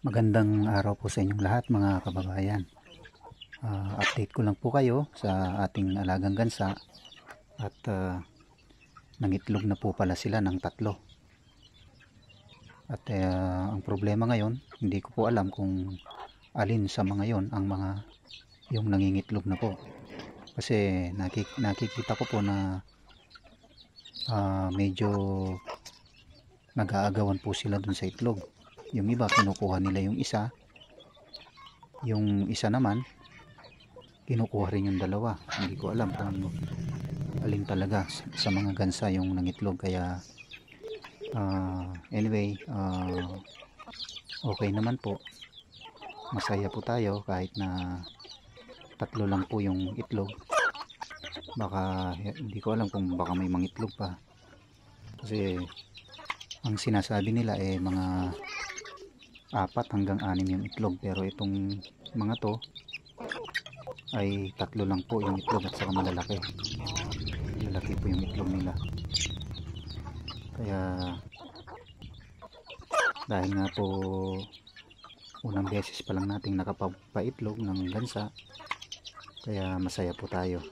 Magandang araw po sa inyong lahat mga kababayan. Uh, update ko lang po kayo sa ating alagang gansa at uh, nangitlog na po pala sila ng tatlo. At uh, ang problema ngayon, hindi ko po alam kung alin sa mga yon ang mga yung nangingitlog na po. Kasi nakik nakikita ko po na uh, medyo nag-aagawan po sila dun sa itlog yung iba kinukuha nila yung isa yung isa naman kinukuha rin yung dalawa hindi ko alam kung alin talaga sa, sa mga gansa yung nangitlog kaya uh, anyway uh, okay naman po masaya po tayo kahit na tatlo lang po yung itlog baka hindi ko alam kung baka may mangitlog pa kasi ang sinasabi nila eh mga apat hanggang anim yung itlog pero itong mga to ay tatlo lang po yung itlog at saka malalaki malalaki po yung itlog nila kaya dahil nga po unang beses pa lang nating nakapagpaitlog ng gansa kaya masaya po tayo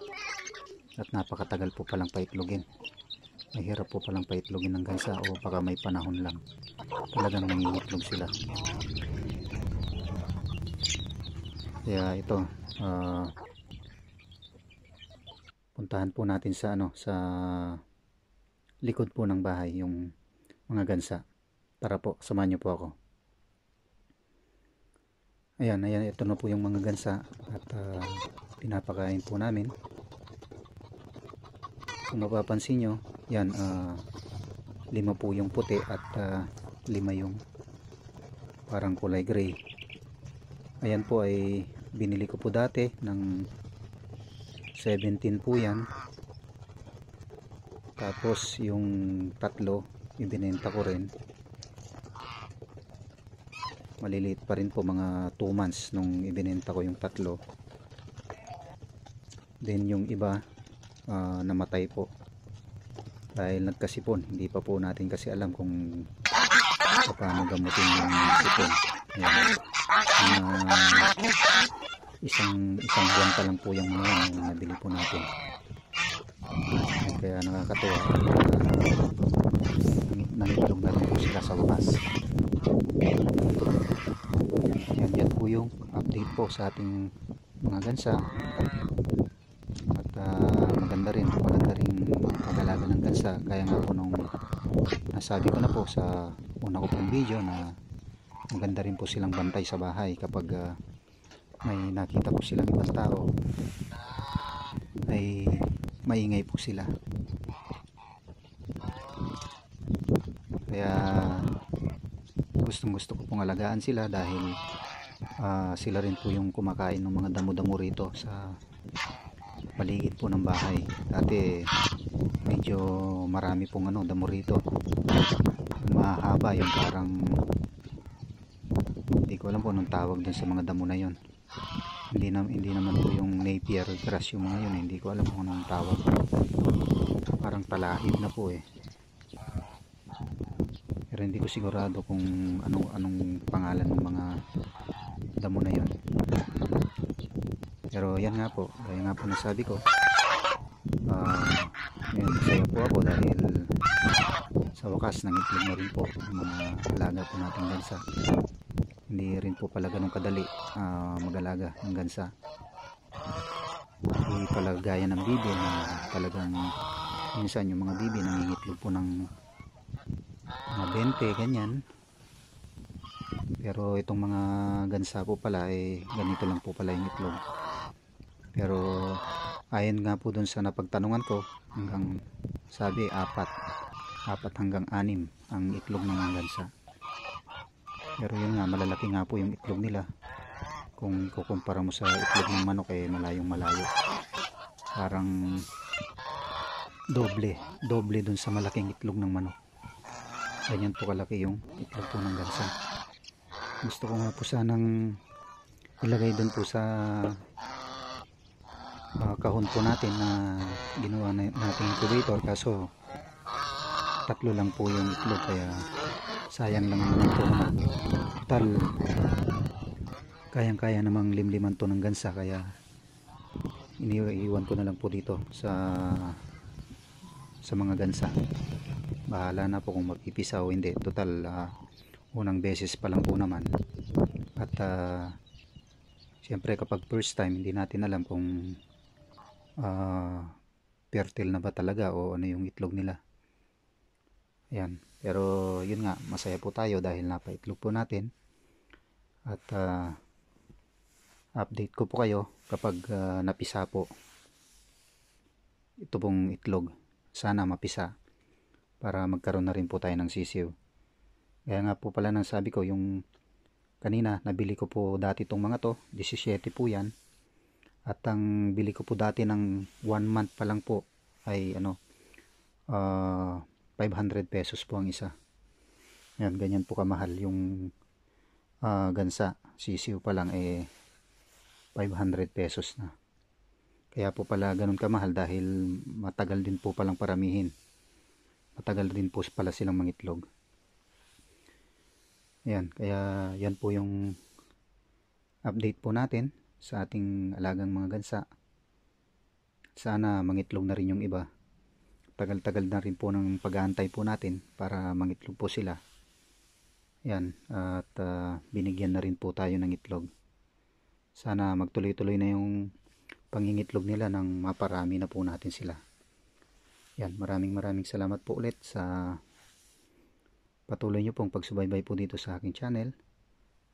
at napakatagal po palang paitlogin mahirap po palang paitlogin ng gansa o baka may panahon lang talaga namang itlog sila kaya ito uh, puntahan po natin sa ano sa likod po ng bahay yung mga gansa tara po samahan niyo po ako ayan ayan ito na po yung mga gansa at uh, pinapakain po namin kung mapapansin nyo yan uh, lima po yung puti at uh, lima yung parang kulay gray ayan po ay binili ko po dati ng 17 po yan tapos yung tatlo ibinenta ko rin maliliit pa rin po mga 2 months nung ibinenta ko yung tatlo then yung iba uh, namatay po dahil nagkasipon hindi pa po natin kasi alam kung so, paano gamutin yung sipon yan uh, isang isang buwan pa lang po yung mga yung nabili po natin kaya nakakatuwa nangitog na lang po sila sa labas yan yan po yung update po sa ating mga gansa at uh, maganda rin maganda rin pag ng gansa kaya nga po nung nasabi ko na po sa una ko pong video na maganda rin po silang bantay sa bahay kapag uh, may nakita po silang ibang tao ay maingay po sila kaya gustong gusto ko pong alagaan sila dahil uh, sila rin po yung kumakain ng mga damo-damo rito sa paligid po ng bahay dati medyo marami pong ano damo rito mahaba yung parang hindi ko alam po anong tawag dun sa mga damo na yun hindi, na, hindi naman po yung napier grass yung mga yun eh. hindi ko alam kung anong tawag parang talahid na po eh pero hindi ko sigurado kung anong, anong pangalan ng mga damo na yun pero yan nga po yan nga po nasabi ko uh, ah, ngayon masaya po ako dahil sa wakas nangitlog na rin po mga alaga po natin gansa hindi rin po pala ganun kadali uh, ah, mag ng gansa hindi pala gaya ng bibi na talagang minsan yung mga bibi nangingitlog po ng mga 20 ganyan pero itong mga gansa po pala eh, ganito lang po pala yung itlog pero ayon nga po dun sa napagtanungan ko hanggang sabi apat apat hanggang anim ang itlog ng mga gansa pero yun nga malalaki nga po yung itlog nila kung kukumpara mo sa itlog ng manok eh malayong malayo parang doble doble dun sa malaking itlog ng manok ganyan po kalaki yung itlog po ng gansa gusto ko nga po sanang ilagay dun po sa uh, kahon po natin na ginawa na, natin incubator kaso tatlo lang po yung itlog kaya sayang lang naman po total kayang kaya namang limliman to ng gansa kaya iniiwan ko na lang po dito sa sa mga gansa bahala na po kung mapipisa o hindi total uh, unang beses pa lang po naman at uh, siyempre kapag first time hindi natin alam kung uh, fertile na ba talaga o ano yung itlog nila Ayan. Pero yun nga, masaya po tayo dahil napaitlog po natin. At uh, update ko po kayo kapag uh, napisa po. Ito pong itlog. Sana mapisa para magkaroon na rin po tayo ng sisiw. Kaya nga po pala nang sabi ko yung kanina nabili ko po dati itong mga to. 17 po yan. At ang bili ko po dati ng 1 month pa lang po ay ano uh, 500 pesos po ang isa. Yan, ganyan po kamahal yung uh, gansa. Sisiw pa lang eh 500 pesos na. Kaya po pala ganun kamahal dahil matagal din po palang paramihin. Matagal din po pala silang mangitlog. Yan, kaya yan po yung update po natin sa ating alagang mga gansa. Sana mangitlog na rin yung iba tagal-tagal na rin po ng pag-aantay po natin para mangitlog po sila yan at uh, binigyan na rin po tayo ng itlog sana magtuloy-tuloy na yung pangingitlog nila nang maparami na po natin sila yan maraming maraming salamat po ulit sa patuloy nyo pong pagsubaybay po dito sa aking channel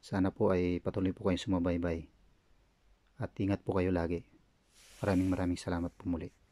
sana po ay patuloy po kayong sumabaybay at ingat po kayo lagi maraming maraming salamat po muli